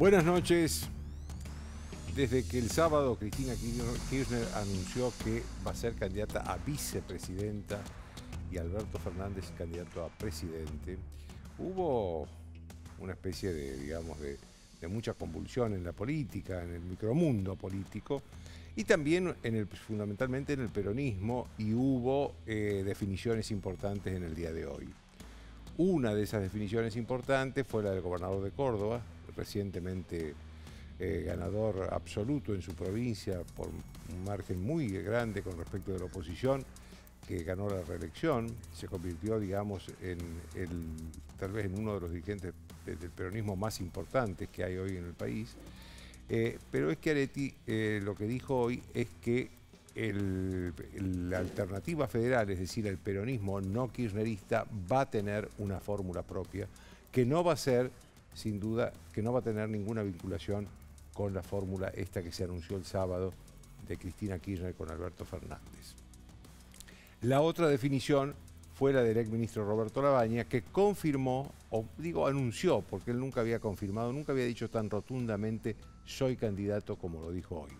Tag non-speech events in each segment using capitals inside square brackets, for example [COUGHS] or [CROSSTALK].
Buenas noches. Desde que el sábado Cristina Kirchner anunció que va a ser candidata a vicepresidenta y Alberto Fernández candidato a presidente, hubo una especie de, digamos, de, mucha convulsión en la política, en el micromundo político y también en el, fundamentalmente en el peronismo y hubo eh, definiciones importantes en el día de hoy. Una de esas definiciones importantes fue la del gobernador de Córdoba, recientemente eh, ganador absoluto en su provincia por un margen muy grande con respecto de la oposición, que ganó la reelección, se convirtió, digamos, en el, tal vez en uno de los dirigentes del peronismo más importantes que hay hoy en el país. Eh, pero es que Areti eh, lo que dijo hoy es que la alternativa federal, es decir, el peronismo no kirchnerista, va a tener una fórmula propia que no va a ser sin duda que no va a tener ninguna vinculación con la fórmula esta que se anunció el sábado de Cristina Kirchner con Alberto Fernández. La otra definición fue la del exministro Roberto Labaña, que confirmó, o digo anunció, porque él nunca había confirmado, nunca había dicho tan rotundamente soy candidato como lo dijo hoy.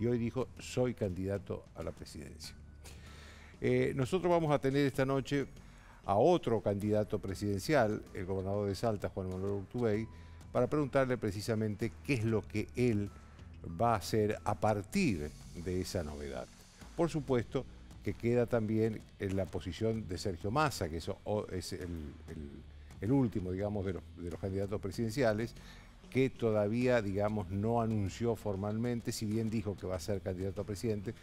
Y hoy dijo soy candidato a la presidencia. Eh, nosotros vamos a tener esta noche a otro candidato presidencial, el gobernador de Salta, Juan Manuel Urtubey, para preguntarle precisamente qué es lo que él va a hacer a partir de esa novedad. Por supuesto que queda también en la posición de Sergio Massa, que es el, último, digamos, de los, candidatos presidenciales, que todavía, digamos, no anunció formalmente, si bien dijo que va a ser candidato a presidente,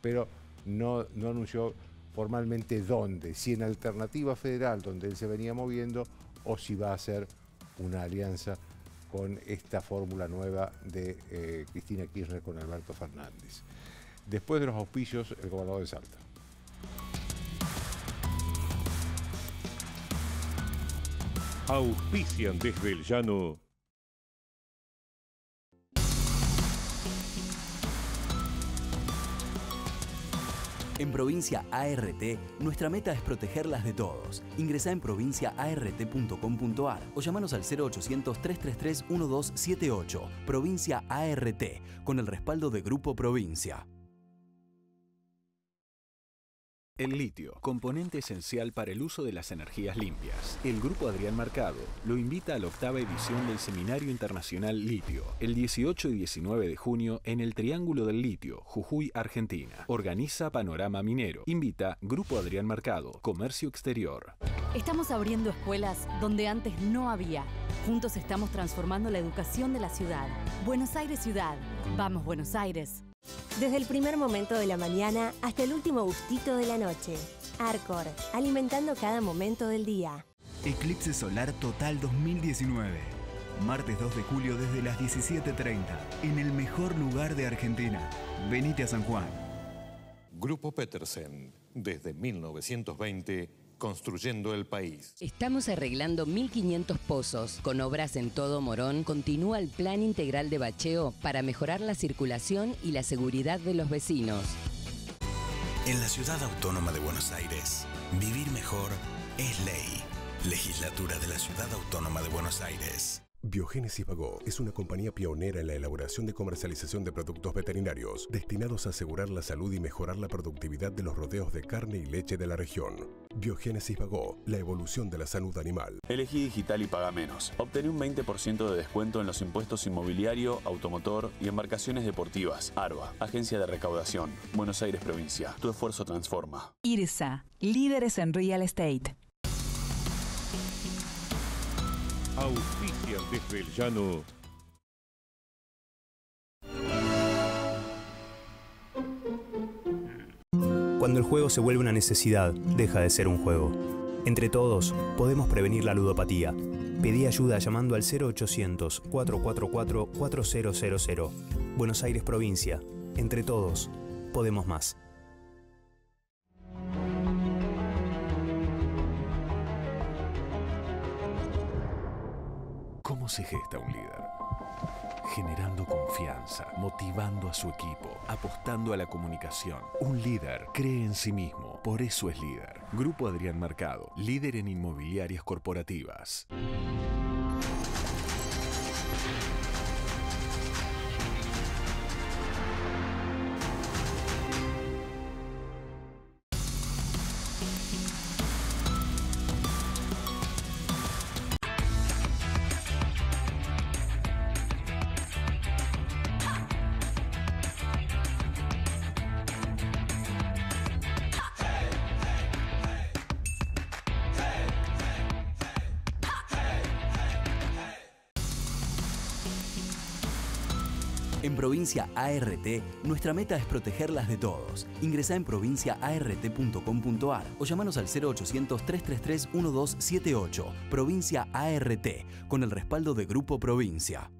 pero no, no anunció formalmente dónde, si en alternativa federal donde él se venía moviendo o si va a ser una alianza con esta fórmula nueva de eh, Cristina Kirchner con Alberto Fernández. Después de los auspicios, el gobernador de Salta. Auspician desde el llano En Provincia ART, nuestra meta es protegerlas de todos. Ingresa en provinciaart.com.ar o llamanos al 0800-333-1278. Provincia ART, con el respaldo de Grupo Provincia. El litio, componente esencial para el uso de las energías limpias. El grupo Adrián Marcado lo invita a la octava edición del Seminario Internacional Litio, el 18 y 19 de junio en el Triángulo del Litio, Jujuy, Argentina. Organiza Panorama Minero. Invita Grupo Adrián Marcado. Comercio Exterior. Estamos abriendo escuelas donde antes no había. Juntos estamos transformando la educación de la ciudad. Buenos Aires Ciudad. Vamos Buenos Aires. Desde el primer momento de la mañana hasta el último gustito de la noche. Arcor, alimentando cada momento del día. Eclipse Solar Total 2019. Martes 2 de julio desde las 17.30, en el mejor lugar de Argentina. Venite a San Juan. Grupo Petersen, desde 1920 construyendo el país. Estamos arreglando 1.500 pozos. Con obras en todo Morón, continúa el plan integral de bacheo para mejorar la circulación y la seguridad de los vecinos. En la ciudad autónoma de Buenos Aires, vivir mejor es ley. Legislatura de la Ciudad Autónoma de Buenos Aires. Biogénesis Bagó es una compañía pionera en la elaboración y comercialización de productos veterinarios destinados a asegurar la salud y mejorar la productividad de los rodeos de carne y leche de la región. Biogénesis Bagó, la evolución de la salud animal. Elegí digital y paga menos. Obtení un 20% de descuento en los impuestos inmobiliario, automotor y embarcaciones deportivas. ARBA, Agencia de Recaudación, Buenos Aires Provincia. Tu esfuerzo transforma. IRSA, líderes en real estate. Cuando el juego se vuelve una necesidad, deja de ser un juego. Entre todos, podemos prevenir la ludopatía. Pedí ayuda llamando al 0800-444-4000. Buenos Aires Provincia. Entre todos, podemos más. cómo se gesta un líder. Generando confianza, motivando a su equipo, apostando a la comunicación. Un líder cree en sí mismo, por eso es líder. Grupo Adrián Mercado, líder en inmobiliarias corporativas. Provincia ART, nuestra meta es protegerlas de todos. Ingresa en provinciaart.com.ar o llamanos al 0800-333-1278. Provincia ART, con el respaldo de Grupo Provincia.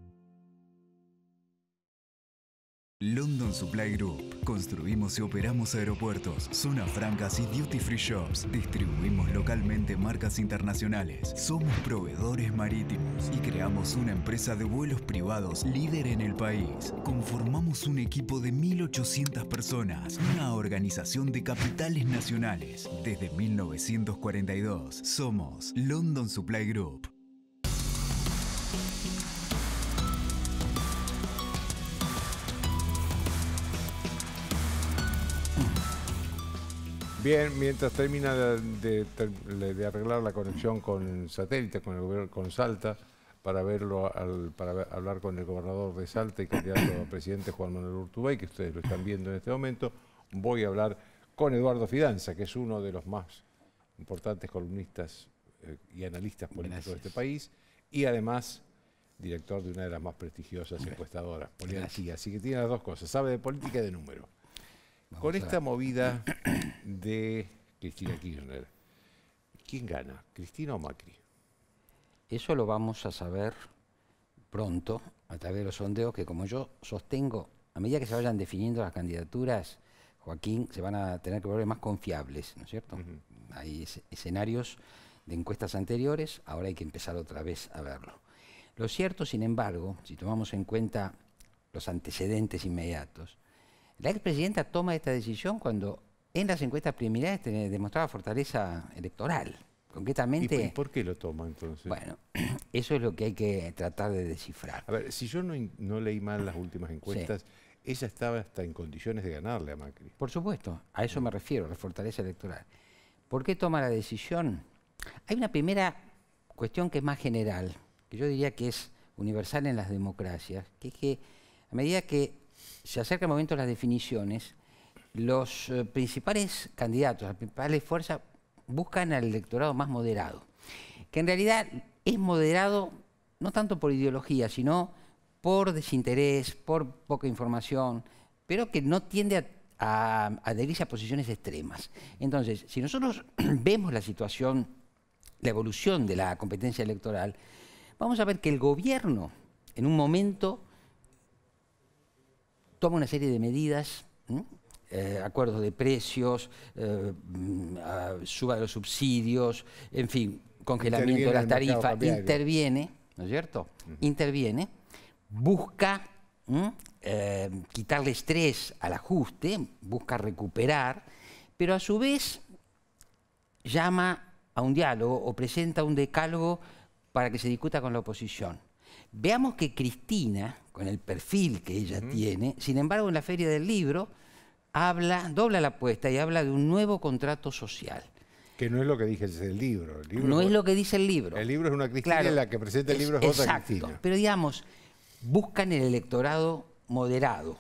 London Supply Group. Construimos y operamos aeropuertos, zonas francas y duty free shops. Distribuimos localmente marcas internacionales. Somos proveedores marítimos y creamos una empresa de vuelos privados líder en el país. Conformamos un equipo de 1.800 personas, una organización de capitales nacionales. Desde 1942 somos London Supply Group. Bien, mientras termina de, arreglar la conexión con satélite, con, el, con Salta, para verlo para hablar con el gobernador de Salta y candidato a presidente Juan Manuel Urtubey, que ustedes lo están viendo en este momento, voy a hablar con Eduardo Fidanza, que es uno de los más importantes columnistas eh, y analistas políticos de este país, y además director de una de las más prestigiosas encuestadoras, Polianquía. Así que tiene las dos cosas, sabe de política y de números con esta movida [CLEARS THROAT] de Cristina Kirchner, ¿quién gana, Cristina o Macri? Eso lo vamos a saber pronto a través de los sondeos que, como yo sostengo, a medida que se vayan definiendo las candidaturas, Joaquín, se van a tener que volver más confiables, ¿no es cierto? Hay escenarios de encuestas anteriores, ahora hay que empezar otra vez a verlo. Lo cierto, sin embargo, si tomamos en cuenta los antecedentes inmediatos, la expresidenta toma esta decisión cuando en las encuestas preliminares demostraba fortaleza electoral. Concretamente. ¿Y, por qué lo toma entonces? Bueno, [CLEARS THROAT] eso es lo que hay que tratar de descifrar. A ver, si yo no, leí mal las últimas encuestas, ella estaba hasta en condiciones de ganarle a Macri. Por supuesto, a eso me refiero, la fortaleza electoral. ¿Por qué toma la decisión? Hay una primera cuestión que es más general, que yo diría que es universal en las democracias, que es que a medida que se acerca el momento de las definiciones, los eh, principales candidatos, las principales fuerzas buscan al electorado más moderado, que en realidad es moderado no tanto por ideología, sino por desinterés, por poca información, pero que no tiende a, a adherirse a posiciones extremas. Entonces, si nosotros [CLEARS THROAT] vemos la situación, la evolución de la competencia electoral, vamos a ver que el gobierno en un momento toma una serie de medidas, eh, acuerdos de precios, eh, suba de los subsidios, en fin, congelamiento de las tarifas, interviene, ¿no es cierto? Interviene, busca eh, quitarle estrés al ajuste, busca recuperar, pero a su vez llama a un diálogo o presenta un decálogo para que se discuta con la oposición. Veamos que Cristina, con el perfil que ella tiene. Sin embargo, en la Feria del Libro habla, dobla la apuesta y habla de un nuevo contrato social. Que no es lo que dice el libro. no es, lo que dice el libro. El libro es una Cristina la que presenta el libro es, otra exacto, Pero digamos, buscan el electorado moderado.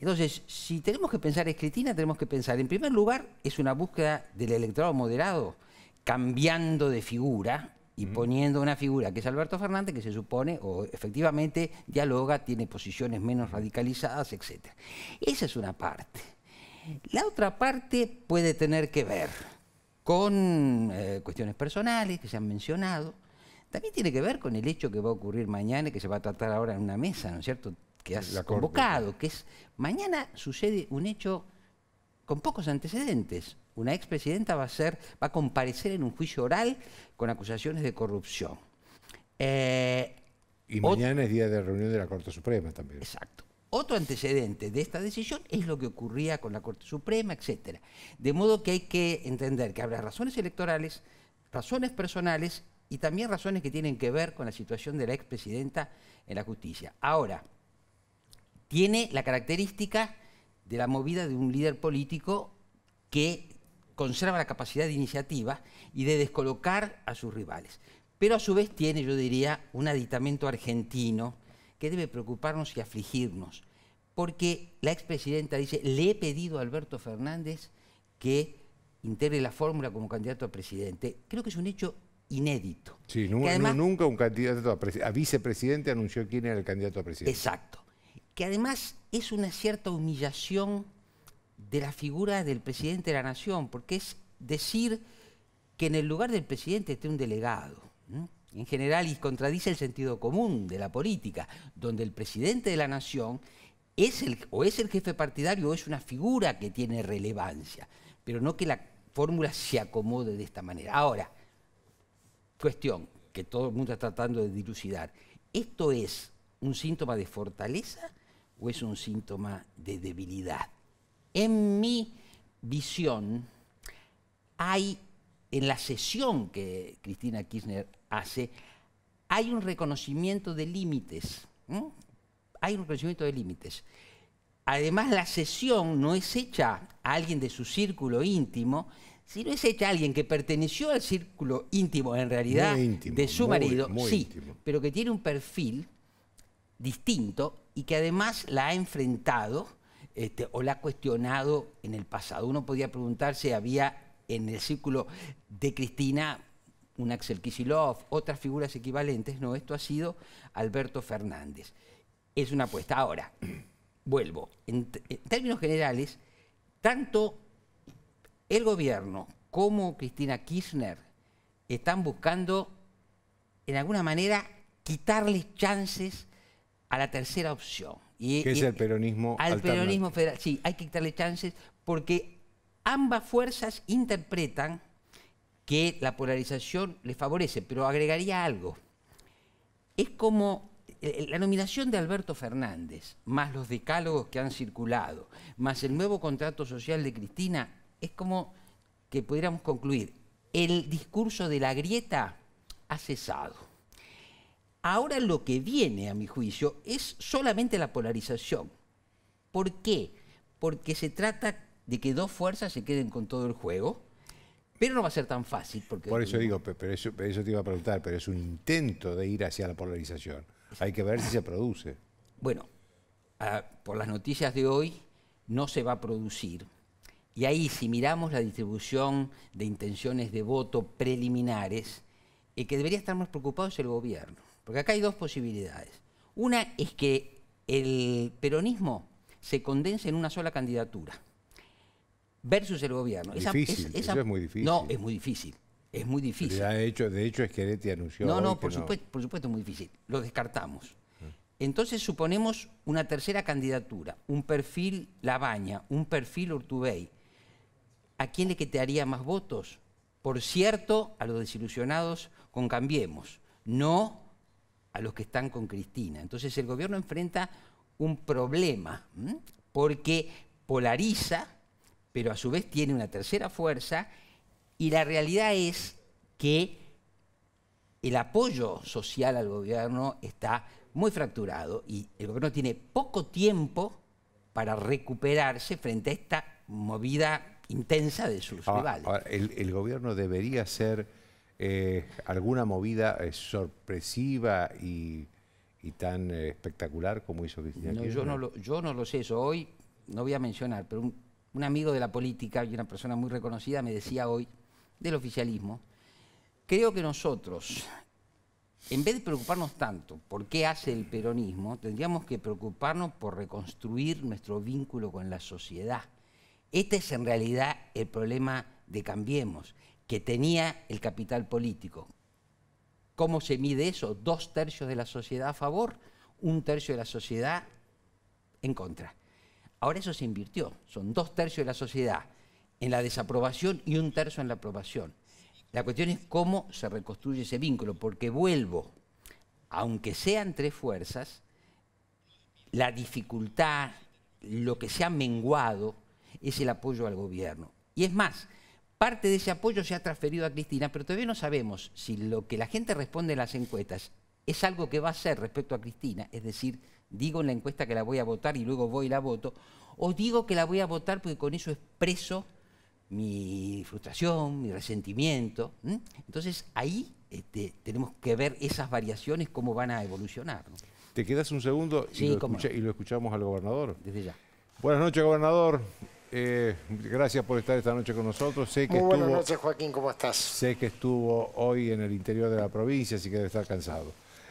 Entonces, si tenemos que pensar en Cristina, tenemos que pensar, en primer lugar, es una búsqueda del electorado moderado, cambiando de figura, y poniendo una figura que es Alberto Fernández, que se supone o efectivamente dialoga, tiene posiciones menos radicalizadas, etc. Esa es una parte. La otra parte puede tener que ver con eh, cuestiones personales que se han mencionado. También tiene que ver con el hecho que va a ocurrir mañana y que se va a tratar ahora en una mesa, ¿no es cierto? Que has convocado, que es mañana sucede un hecho con pocos antecedentes una expresidenta va a, ser, va a comparecer en un juicio oral con acusaciones de corrupción. Eh, y mañana es día de reunión de la Corte Suprema también. Exacto. Otro antecedente de esta decisión es lo que ocurría con la Corte Suprema, etc. De modo que hay que entender que habrá razones electorales, razones personales y también razones que tienen que ver con la situación de la expresidenta en la justicia. Ahora, tiene la característica de la movida de un líder político que conserva la capacidad de iniciativa y de descolocar a sus rivales. Pero a su vez tiene, yo diría, un aditamento argentino que debe preocuparnos y afligirnos, porque la expresidenta dice, le he pedido a Alberto Fernández que integre la fórmula como candidato a presidente. Creo que es un hecho inédito. Sí, nunca un candidato a, a, vicepresidente anunció quién era el candidato a presidente. Exacto. Que además es una cierta humillación de la figura del presidente de la nación, porque es decir que en el lugar del presidente esté un delegado. En general, y contradice el sentido común de la política, donde el presidente de la nación es el, o es el jefe partidario o es una figura que tiene relevancia, pero no que la fórmula se acomode de esta manera. Ahora, cuestión que todo el mundo está tratando de dilucidar, ¿esto es un síntoma de fortaleza o es un síntoma de debilidad? En mi visión, hay, en la sesión que Cristina Kirchner hace, hay un reconocimiento de límites. Hay un reconocimiento de límites. Además, la sesión no es hecha a alguien de su círculo íntimo, sino es hecha a alguien que perteneció al círculo íntimo, en realidad, de su marido, pero que tiene un perfil distinto y que además la ha enfrentado este, o la ha cuestionado en el pasado. Uno podía preguntarse, había en el círculo de Cristina un Axel Kicillof, otras figuras equivalentes, no, esto ha sido Alberto Fernández. Es una apuesta. Ahora, [CLEARS THROAT] vuelvo, en, en términos generales, tanto el gobierno como Cristina Kirchner están buscando, en alguna manera, quitarles chances a la tercera opción es el peronismo Al peronismo federal, sí, hay que quitarle chances porque ambas fuerzas interpretan que la polarización les favorece, pero agregaría algo. Es como eh, eh, la nominación de Alberto Fernández, más los decálogos que han circulado, más el nuevo contrato social de Cristina, es como que pudiéramos concluir, el discurso de la grieta ha cesado. Ahora lo que viene, a mi juicio, es solamente la polarización. ¿Por qué? Porque se trata de que dos fuerzas se queden con todo el juego, pero no va a ser tan fácil. Porque Por eso digo, eso, eso te iba a preguntar, pero es un intento de ir hacia la polarización. Hay que ver si se produce. Bueno, por las noticias de hoy no se va a producir. Y ahí si miramos la distribución de intenciones de voto preliminares, el que debería estar más preocupado es el gobierno. Porque acá hay dos posibilidades. Una es que el peronismo se condense en una sola candidatura versus el gobierno. Difícil, eso es muy difícil. No, es muy difícil. Es muy difícil. De hecho, de hecho Esquerete anunció. No, no, por, Supuesto, es muy difícil. Lo descartamos. Entonces suponemos una tercera candidatura, un perfil Labaña, un perfil Urtubey. ¿A quién le quedaría más votos? Por cierto, a los desilusionados con Cambiemos, no a los que están con Cristina. Entonces el gobierno enfrenta un problema, porque polariza, pero a su vez tiene una tercera fuerza, y la realidad es que el apoyo social al gobierno está muy fracturado y el gobierno tiene poco tiempo para recuperarse frente a esta movida intensa de sus rivales. el, gobierno debería ser eh, alguna movida eh, sorpresiva y, tan eh, espectacular como hizo Cristina no, Yo no, lo, yo no lo sé eso. Hoy no voy a mencionar, pero un, un, amigo de la política y una persona muy reconocida me decía hoy del oficialismo, creo que nosotros, en vez de preocuparnos tanto por qué hace el peronismo, tendríamos que preocuparnos por reconstruir nuestro vínculo con la sociedad. Este es en realidad el problema de Cambiemos que tenía el capital político. ¿Cómo se mide eso? Dos tercios de la sociedad a favor, un tercio de la sociedad en contra. Ahora eso se invirtió, son dos tercios de la sociedad en la desaprobación y un tercio en la aprobación. La cuestión es cómo se reconstruye ese vínculo, porque vuelvo, aunque sean tres fuerzas, la dificultad, lo que se ha menguado es el apoyo al gobierno. Y es más, Parte de ese apoyo se ha transferido a Cristina, pero todavía no sabemos si lo que la gente responde en las encuestas es algo que va a ser respecto a Cristina, es decir, digo en la encuesta que la voy a votar y luego voy y la voto, o digo que la voy a votar porque con eso expreso mi frustración, mi resentimiento. Entonces ahí este, tenemos que ver esas variaciones, cómo van a evolucionar. ¿Te quedas un segundo y, lo escuchamos al gobernador? Desde ya. Buenas noches, gobernador. Eh, gracias por estar esta noche con nosotros. Sé que Muy buenas noches, Joaquín, ¿cómo estás? Sé que estuvo hoy en el interior de la provincia, así que debe estar cansado.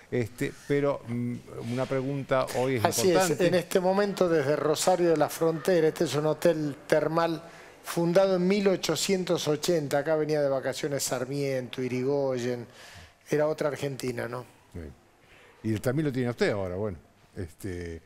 Este, pero mm, una pregunta hoy es Así es, en este momento desde Rosario de la Frontera, este es un hotel termal fundado en 1880, acá venía de vacaciones Sarmiento, Irigoyen, era otra Argentina, ¿no? Y también lo tiene usted ahora, bueno. Este,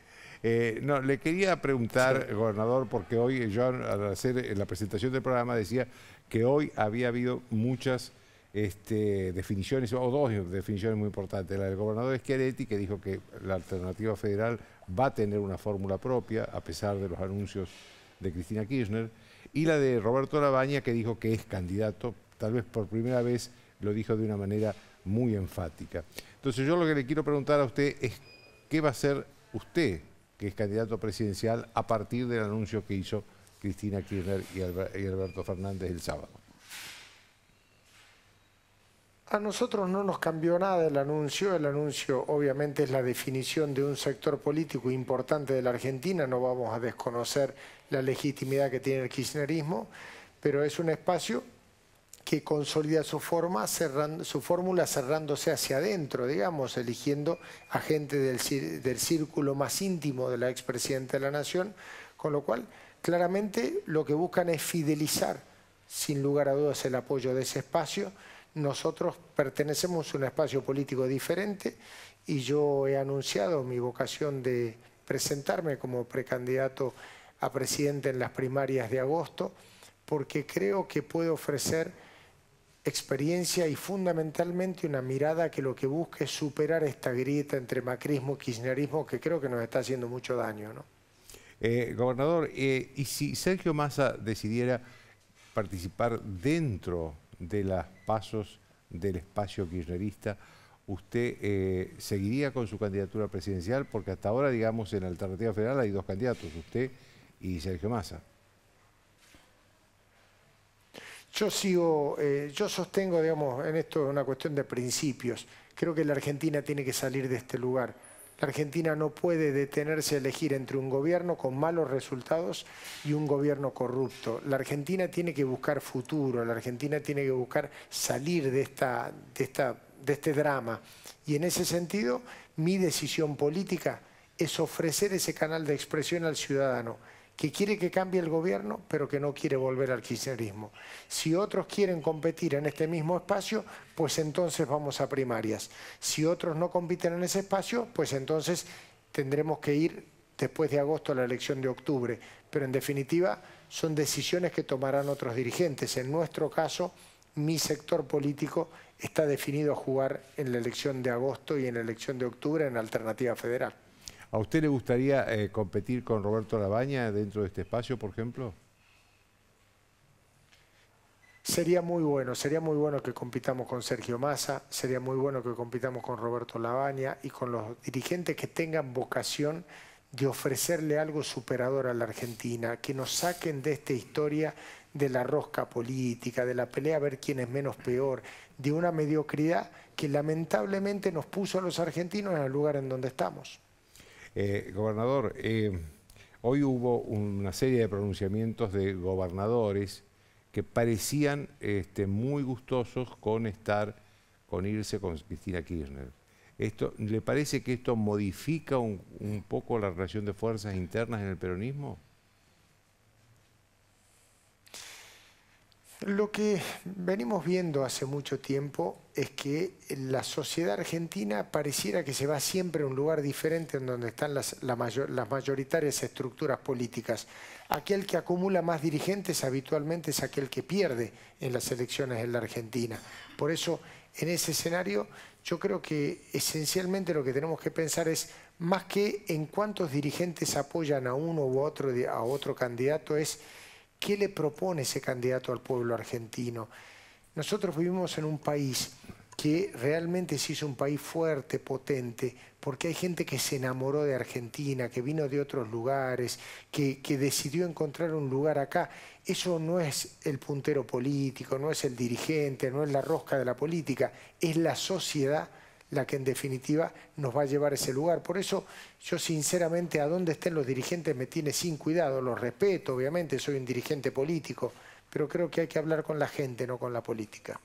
eh, no, le quería preguntar, gobernador, porque hoy yo al hacer eh, la presentación del programa decía que hoy había habido muchas este, definiciones, o dos definiciones muy importantes. La del gobernador Schiaretti, que dijo que la alternativa federal va a tener una fórmula propia, a pesar de los anuncios de Cristina Kirchner, y la de Roberto Labaña, que dijo que es candidato, tal vez por primera vez lo dijo de una manera muy enfática. Entonces yo lo que le quiero preguntar a usted es, ¿qué va a hacer usted que es candidato presidencial a partir del anuncio que hizo Cristina Kirchner y, Alberto Fernández el sábado. A nosotros no nos cambió nada el anuncio. El anuncio obviamente es la definición de un sector político importante de la Argentina. No vamos a desconocer la legitimidad que tiene el kirchnerismo, pero es un espacio que consolida su, forma su fórmula cerrándose hacia adentro, digamos, eligiendo a gente del, del círculo más íntimo de la expresidenta de la Nación, con lo cual claramente lo que buscan es fidelizar, sin lugar a dudas, el apoyo de ese espacio. Nosotros pertenecemos a un espacio político diferente y yo he anunciado mi vocación de presentarme como precandidato a presidente en las primarias de agosto, porque creo que puede ofrecer experiencia y fundamentalmente una mirada que lo que busca es superar esta grieta entre macrismo y kirchnerismo que creo que nos está haciendo mucho daño. ¿no? Eh, gobernador, eh, ¿y si Sergio Massa decidiera participar dentro de los pasos del espacio kirchnerista, ¿usted eh, seguiría con su candidatura presidencial? Porque hasta ahora, digamos, en la Alternativa Federal hay dos candidatos, usted y Sergio Massa. Yo sigo, eh, yo sostengo, digamos, en esto una cuestión de principios. Creo que la Argentina tiene que salir de este lugar. La Argentina no puede detenerse a elegir entre un gobierno con malos resultados y un gobierno corrupto. La Argentina tiene que buscar futuro, la Argentina tiene que buscar salir de, esta, de, esta, de este drama. Y en ese sentido, mi decisión política es ofrecer ese canal de expresión al ciudadano que quiere que cambie el gobierno, pero que no quiere volver al kirchnerismo. Si otros quieren competir en este mismo espacio, pues entonces vamos a primarias. Si otros no compiten en ese espacio, pues entonces tendremos que ir después de agosto a la elección de octubre. Pero en definitiva son decisiones que tomarán otros dirigentes. En nuestro caso, mi sector político está definido a jugar en la elección de agosto y en la elección de octubre en Alternativa Federal. ¿A usted le gustaría eh, competir con Roberto Labaña dentro de este espacio, por ejemplo? Sería muy bueno, sería muy bueno que compitamos con Sergio Massa, sería muy bueno que compitamos con Roberto Labaña y con los dirigentes que tengan vocación de ofrecerle algo superador a la Argentina, que nos saquen de esta historia de la rosca política, de la pelea a ver quién es menos peor, de una mediocridad que lamentablemente nos puso a los argentinos en el lugar en donde estamos. Eh, gobernador, eh, hoy hubo una serie de pronunciamientos de gobernadores que parecían este, muy gustosos con estar, con irse con Cristina Kirchner. Esto, ¿Le parece que esto modifica un poco la relación de fuerzas internas en el peronismo? Lo que venimos viendo hace mucho tiempo es que la sociedad argentina pareciera que se va siempre a un lugar diferente en donde están las, mayoritarias estructuras políticas. Aquel que acumula más dirigentes habitualmente es aquel que pierde en las elecciones en la Argentina. Por eso, en ese escenario, yo creo que esencialmente lo que tenemos que pensar es, más que en cuántos dirigentes apoyan a uno u otro, a otro candidato, es ¿Qué le propone ese candidato al pueblo argentino? Nosotros vivimos en un país que realmente se hizo un país fuerte, potente, porque hay gente que se enamoró de Argentina, que vino de otros lugares, que, que, decidió encontrar un lugar acá. Eso no es el puntero político, no es el dirigente, no es la rosca de la política, es la sociedad la que en definitiva nos va a llevar a ese lugar. Por eso yo sinceramente a dónde estén los dirigentes me tiene sin cuidado, los respeto, obviamente soy un dirigente político, pero creo que hay que hablar con la gente, no con la política.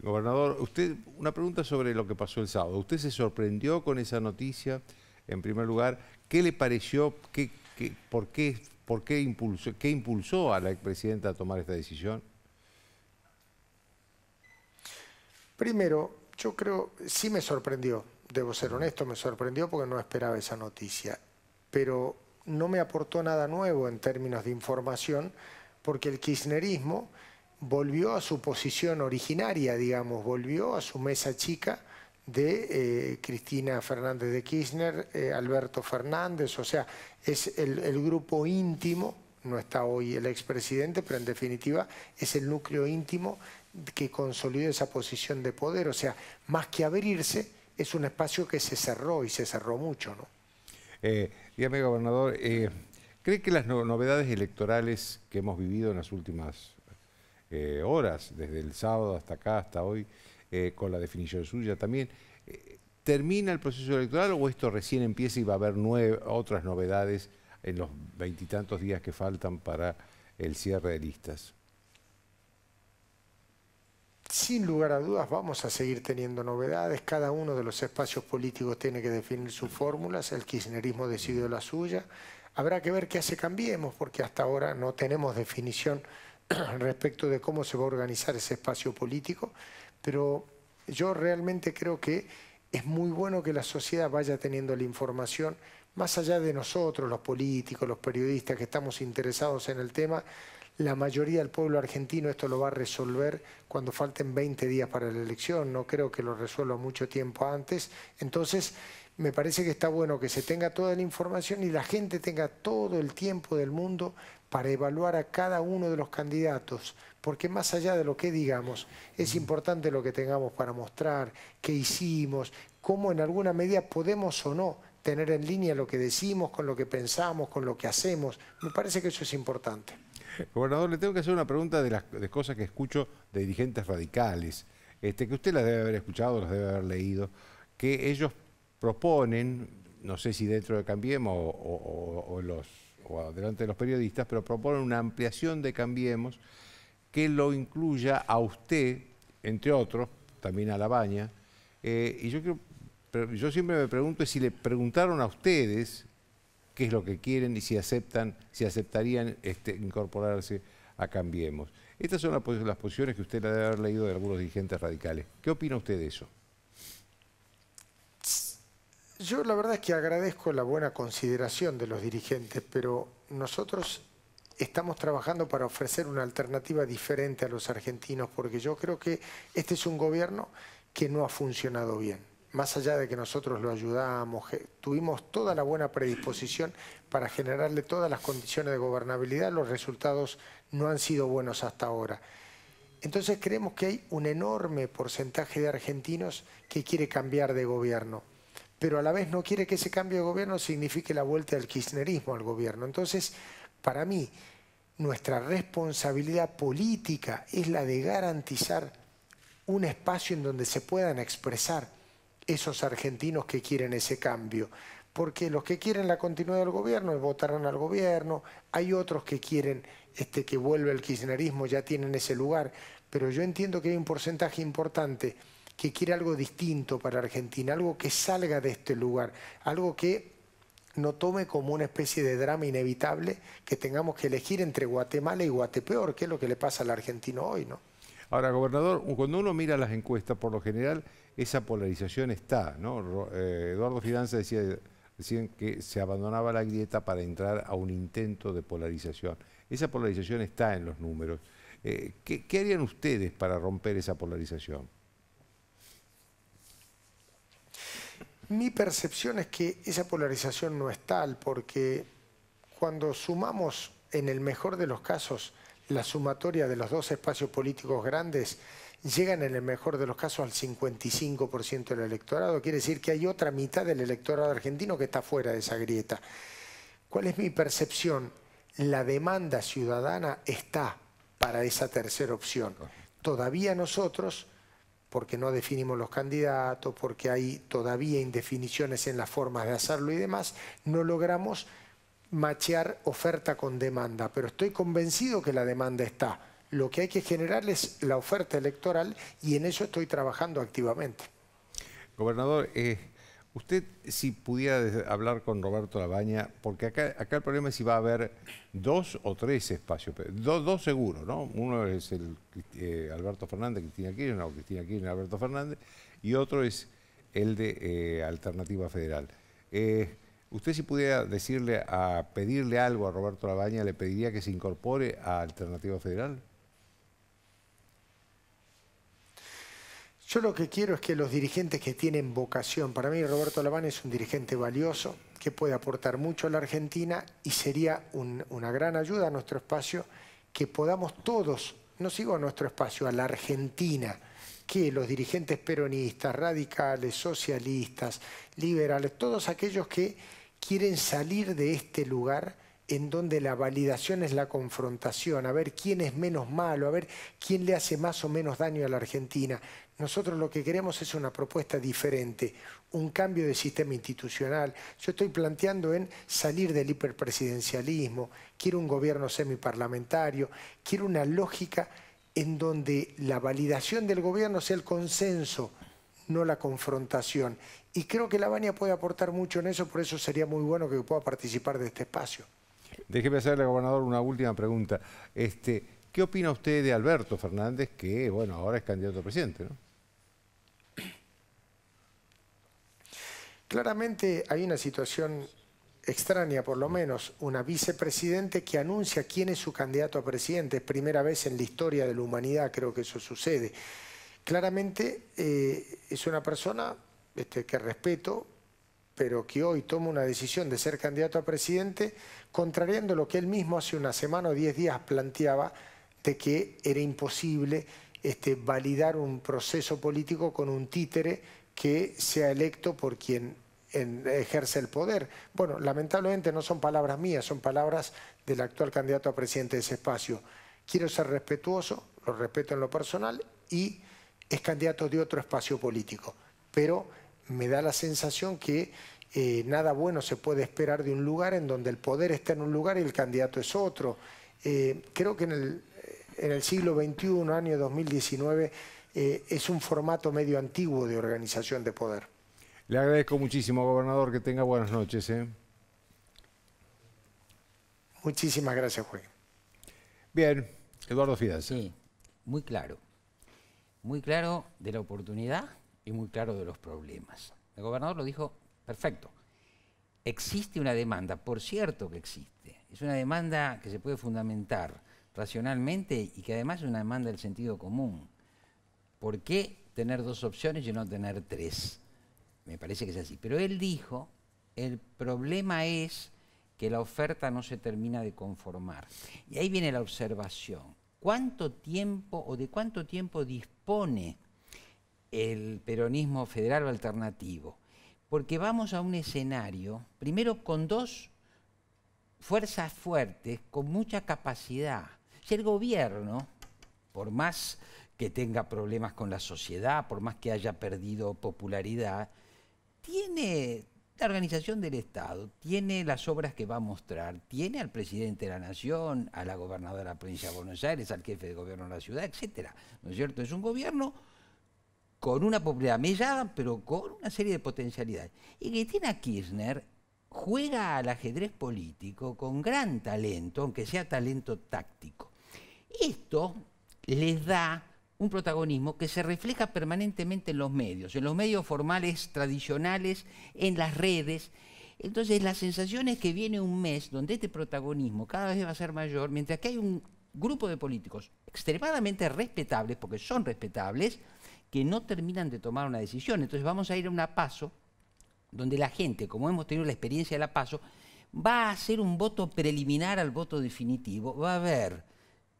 Gobernador, usted una pregunta sobre lo que pasó el sábado. ¿Usted se sorprendió con esa noticia? En primer lugar, ¿qué le pareció? por qué, por qué, impulsó, qué impulsó a la expresidenta a tomar esta decisión? Primero, yo creo, sí me sorprendió, debo ser honesto, me sorprendió porque no esperaba esa noticia, pero no me aportó nada nuevo en términos de información porque el kirchnerismo volvió a su posición originaria, digamos, volvió a su mesa chica de eh, Cristina Fernández de Kirchner, eh, Alberto Fernández, o sea, es el, el grupo íntimo, no está hoy el expresidente, pero en definitiva es el núcleo íntimo que consolidó esa posición de poder. O sea, más que abrirse, es un espacio que se cerró y se cerró mucho. ¿no? Eh, gobernador, eh, ¿cree que las novedades electorales que hemos vivido en las últimas eh, horas, desde el sábado hasta acá, hasta hoy, eh, con la definición suya también, ¿termina el proceso electoral o esto recién empieza y va a haber otras novedades en los veintitantos días que faltan para el cierre de listas? sin lugar a dudas vamos a seguir teniendo novedades, cada uno de los espacios políticos tiene que definir sus fórmulas, el kirchnerismo decidió la suya, habrá que ver qué hace Cambiemos, porque hasta ahora no tenemos definición [CLEARS THROAT] respecto de cómo se va a organizar ese espacio político, pero yo realmente creo que es muy bueno que la sociedad vaya teniendo la información, más allá de nosotros, los políticos, los periodistas que estamos interesados en el tema, la mayoría del pueblo argentino esto lo va a resolver cuando falten 20 días para la elección, no creo que lo resuelva mucho tiempo antes. Entonces, me parece que está bueno que se tenga toda la información y la gente tenga todo el tiempo del mundo para evaluar a cada uno de los candidatos, porque más allá de lo que digamos, es importante lo que tengamos para mostrar, qué hicimos, cómo en alguna medida podemos o no tener en línea lo que decimos con lo que pensamos, con lo que hacemos. Me parece que eso es importante. Gobernador, le tengo que hacer una pregunta de las cosas que escucho de dirigentes radicales, este, que usted las debe haber escuchado, las debe haber leído, que ellos proponen, no sé si dentro de Cambiemos o, delante de los periodistas, pero proponen una ampliación de Cambiemos que lo incluya a usted, entre otros, también a La Baña, eh, y yo, yo siempre me pregunto si le preguntaron a ustedes qué es lo que quieren y si aceptan, si aceptarían este, incorporarse a Cambiemos. Estas son las posiciones que usted ha debe haber leído de algunos dirigentes radicales. ¿Qué opina usted de eso? Yo la verdad es que agradezco la buena consideración de los dirigentes, pero nosotros estamos trabajando para ofrecer una alternativa diferente a los argentinos, porque yo creo que este es un gobierno que no ha funcionado bien más allá de que nosotros lo ayudamos, tuvimos toda la buena predisposición para generarle todas las condiciones de gobernabilidad, los resultados no han sido buenos hasta ahora. Entonces creemos que hay un enorme porcentaje de argentinos que quiere cambiar de gobierno, pero a la vez no quiere que ese cambio de gobierno signifique la vuelta del kirchnerismo al gobierno. Entonces, para mí, nuestra responsabilidad política es la de garantizar un espacio en donde se puedan expresar esos argentinos que quieren ese cambio. Porque los que quieren la continuidad del gobierno votarán al gobierno, hay otros que quieren este, que vuelva el kirchnerismo, ya tienen ese lugar, pero yo entiendo que hay un porcentaje importante que quiere algo distinto para Argentina, algo que salga de este lugar, algo que no tome como una especie de drama inevitable que tengamos que elegir entre Guatemala y Guatepeor, que es lo que le pasa al argentino hoy, ¿no? Ahora, gobernador, cuando uno mira las encuestas, por lo general, esa polarización está. ¿no? Eh, Eduardo Fidanza decía que se abandonaba la grieta para entrar a un intento de polarización. Esa polarización está en los números. Eh, ¿qué, harían ustedes para romper esa polarización? Mi percepción es que esa polarización no es tal, porque cuando sumamos, en el mejor de los casos, la sumatoria de los dos espacios políticos grandes, llegan en el mejor de los casos al 55% del electorado. Quiere decir que hay otra mitad del electorado argentino que está fuera de esa grieta. ¿Cuál es mi percepción? La demanda ciudadana está para esa tercera opción. Todavía nosotros, porque no definimos los candidatos, porque hay todavía indefiniciones en las formas de hacerlo y demás, no logramos machear oferta con demanda. Pero estoy convencido que la demanda está lo que hay que generar es la oferta electoral y en eso estoy trabajando activamente. Gobernador, eh, usted si pudiera hablar con Roberto Labaña, porque acá, el problema es si va a haber dos o tres espacios, dos seguros, ¿no? Uno es el eh, Alberto Fernández, Cristina Kirchner, o Cristina Kirchner, Alberto Fernández, y otro es el de eh, Alternativa Federal. Usted si pudiera decirle a pedirle algo a Roberto Labaña, ¿le pediría que se incorpore a Alternativa Federal? Yo lo que quiero es que los dirigentes que tienen vocación, para mí Roberto Labán es un dirigente valioso, que puede aportar mucho a la Argentina y sería una gran ayuda a nuestro espacio que podamos todos, no sigo a nuestro espacio, a la Argentina, que los dirigentes peronistas, radicales, socialistas, liberales, todos aquellos que quieren salir de este lugar en donde la validación es la confrontación, a ver quién es menos malo, a ver quién le hace más o menos daño a la Argentina. Nosotros lo que queremos es una propuesta diferente, un cambio de sistema institucional. Yo estoy planteando en salir del hiperpresidencialismo, quiero un gobierno semiparlamentario, quiero una lógica en donde la validación del gobierno sea el consenso, no la confrontación. Y creo que la Habana puede aportar mucho en eso, por eso sería muy bueno que pueda participar de este espacio. Déjeme hacerle, gobernador, una última pregunta. Este, ¿Qué opina usted de Alberto Fernández, que bueno, ahora es candidato a presidente? Claramente hay una situación extraña, por lo menos, una vicepresidente que anuncia quién es su candidato a presidente. Es primera vez en la historia de la humanidad, creo que eso sucede. Claramente eh, es una persona este, que respeto, pero que hoy toma una decisión de ser candidato a presidente, contrariando lo que él mismo hace una semana o diez días planteaba de que era imposible este, validar un proceso político con un títere que sea electo por quien ejerce el poder. Bueno, lamentablemente no son palabras mías, son palabras del actual candidato a presidente de ese espacio. Quiero ser respetuoso, lo respeto en lo personal y es candidato de otro espacio político. Pero me da la sensación que eh, nada bueno se puede esperar de un lugar en donde el poder está en un lugar y el candidato es otro. Eh, creo que en el, siglo XXI, año 2019, eh, es un formato medio antiguo de organización de poder. Le agradezco muchísimo, gobernador, que tenga buenas noches. ¿eh? Muchísimas gracias, juez. Bien, Eduardo Fidas. Sí, muy claro. Muy claro de la oportunidad y muy claro de los problemas. El gobernador lo dijo perfecto. Existe una demanda, por cierto que existe. Es una demanda que se puede fundamentar racionalmente y que además es una demanda del sentido común. ¿Por qué tener dos opciones y no tener tres? Me parece que es así. Pero él dijo, el problema es que la oferta no se termina de conformar. Y ahí viene la observación. ¿Cuánto tiempo o de cuánto tiempo dispone el peronismo federal o alternativo? Porque vamos a un escenario, primero con dos fuerzas fuertes, con mucha capacidad. Si el gobierno, por más que tenga problemas con la sociedad, por más que haya perdido popularidad, tiene la organización del Estado, tiene las obras que va a mostrar, tiene al presidente de la Nación, a la gobernadora de la provincia de Buenos Aires, al jefe de gobierno de la ciudad, etcétera. ¿No es cierto? Es un gobierno con una popularidad mellada, pero con una serie de potencialidades. Y Cristina Kirchner juega al ajedrez político con gran talento, aunque sea talento táctico. Esto les da un protagonismo que se refleja permanentemente en los medios, en los medios formales tradicionales, en las redes. Entonces la sensación es que viene un mes donde este protagonismo cada vez va a ser mayor, mientras que hay un grupo de políticos extremadamente respetables, porque son respetables, que no terminan de tomar una decisión. Entonces vamos a ir a una paso donde la gente, como hemos tenido la experiencia de la paso, va a hacer un voto preliminar al voto definitivo, va a haber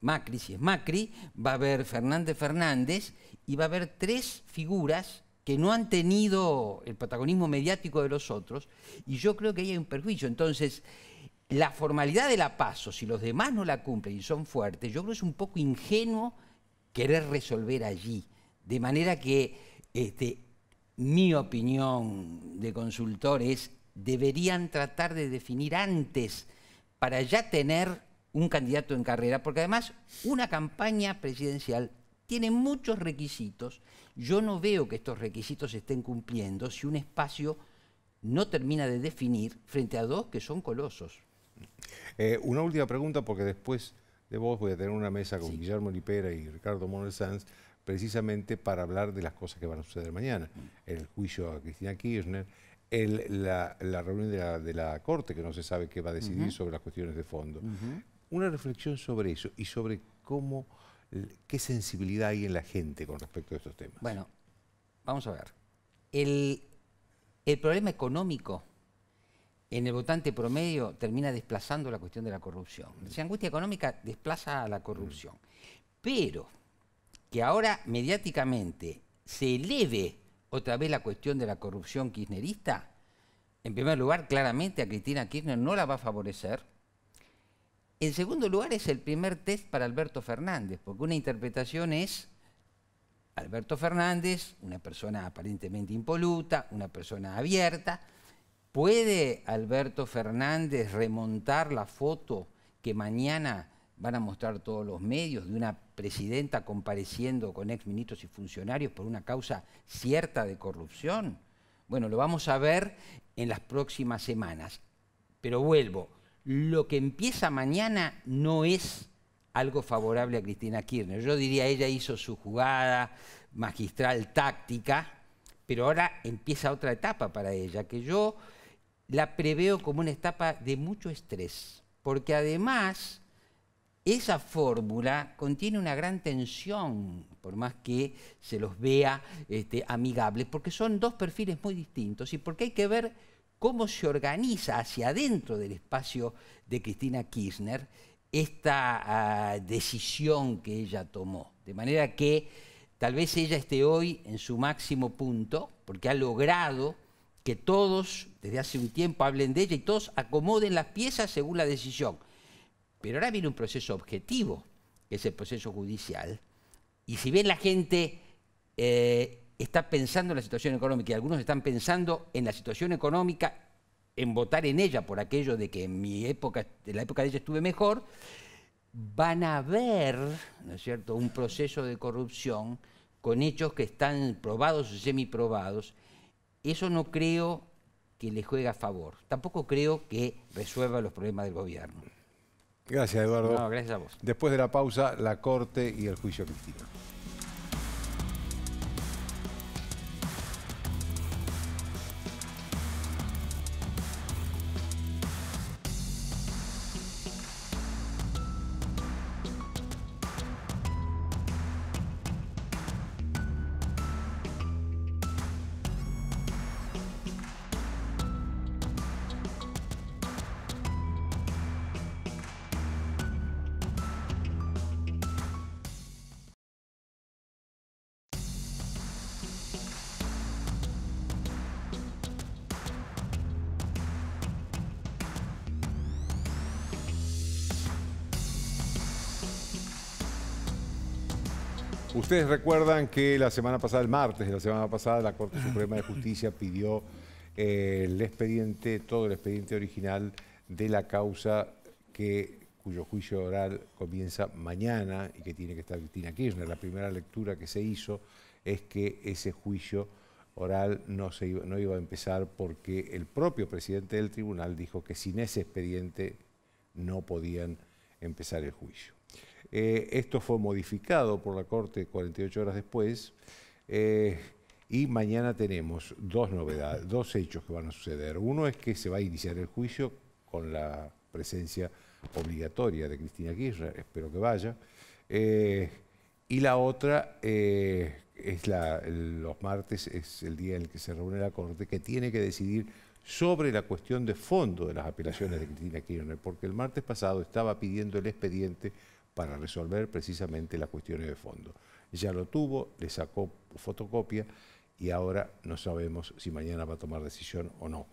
Macri, si es Macri, va a haber Fernández Fernández y va a haber tres figuras que no han tenido el protagonismo mediático de los otros, y yo creo que ahí hay un perjuicio. Entonces, la formalidad de la paso, si los demás no la cumplen y son fuertes, yo creo que es un poco ingenuo querer resolver allí. De manera que este, mi opinión de consultor es, deberían tratar de definir antes para ya tener un candidato en carrera, porque además una campaña presidencial tiene muchos requisitos. Yo no veo que estos requisitos se estén cumpliendo si un espacio no termina de definir frente a dos que son colosos. Eh, una última pregunta, porque después de vos voy a tener una mesa con Guillermo Lipera y Ricardo Monel Sanz, precisamente para hablar de las cosas que van a suceder mañana. Mm. El juicio a Cristina Kirchner, la, reunión de la, Corte, que no se sabe qué va a decidir sobre las cuestiones de fondo. Una reflexión sobre eso y sobre cómo, qué sensibilidad hay en la gente con respecto a estos temas. Bueno, vamos a ver. El, problema económico en el votante promedio termina desplazando la cuestión de la corrupción. La mm. angustia económica desplaza a la corrupción. Mm. Pero que ahora mediáticamente se eleve otra vez la cuestión de la corrupción kirchnerista, en primer lugar, claramente a Cristina Kirchner no la va a favorecer, en segundo lugar es el primer test para Alberto Fernández, porque una interpretación es Alberto Fernández, una persona aparentemente impoluta, una persona abierta. ¿Puede Alberto Fernández remontar la foto que mañana van a mostrar todos los medios de una presidenta compareciendo con exministros y funcionarios por una causa cierta de corrupción? Bueno, lo vamos a ver en las próximas semanas. Pero vuelvo, lo que empieza mañana no es algo favorable a Cristina Kirchner. Yo diría, ella hizo su jugada magistral táctica, pero ahora empieza otra etapa para ella, que yo la preveo como una etapa de mucho estrés, porque además esa fórmula contiene una gran tensión, por más que se los vea este, amigables, porque son dos perfiles muy distintos y porque hay que ver cómo se organiza hacia adentro del espacio de Cristina Kirchner esta ah, decisión que ella tomó. De manera que tal vez ella esté hoy en su máximo punto, porque ha logrado que todos, desde hace un tiempo, hablen de ella y todos acomoden las piezas según la decisión. Pero ahora viene un proceso objetivo, que es el proceso judicial. Y si bien la gente eh, está pensando en la situación económica y algunos están pensando en la situación económica, en votar en ella por aquello de que en mi época, en la época de ella estuve mejor, van a ver, ¿no es cierto?, un proceso de corrupción con hechos que están probados o semiprobados. Eso no creo que le juega a favor. Tampoco creo que resuelva los problemas del gobierno. Gracias, Eduardo. No, gracias a vos. Después de la pausa, la Corte y el juicio Cristiano. Ustedes recuerdan que la semana pasada, el martes de la semana pasada, la Corte Suprema de Justicia pidió eh, el expediente, todo el expediente original de la causa que, cuyo juicio oral comienza mañana y que tiene que estar Cristina Kirchner. La primera lectura que se hizo es que ese juicio oral no, se no iba a empezar porque el propio presidente del tribunal dijo que sin ese expediente no podían empezar el juicio. Eh, esto fue modificado por la Corte 48 horas después. Eh, y mañana tenemos dos novedades, dos hechos que van a suceder. Uno es que se va a iniciar el juicio con la presencia obligatoria de Cristina Kirchner, espero que vaya. Eh, y la otra es la, los martes, es el día en el que se reúne la Corte, que tiene que decidir sobre la cuestión de fondo de las apelaciones de Cristina Kirchner, porque el martes pasado estaba pidiendo el expediente para resolver precisamente las cuestiones de fondo. Ya lo tuvo, le sacó fotocopia y ahora no sabemos si mañana va a tomar decisión o no.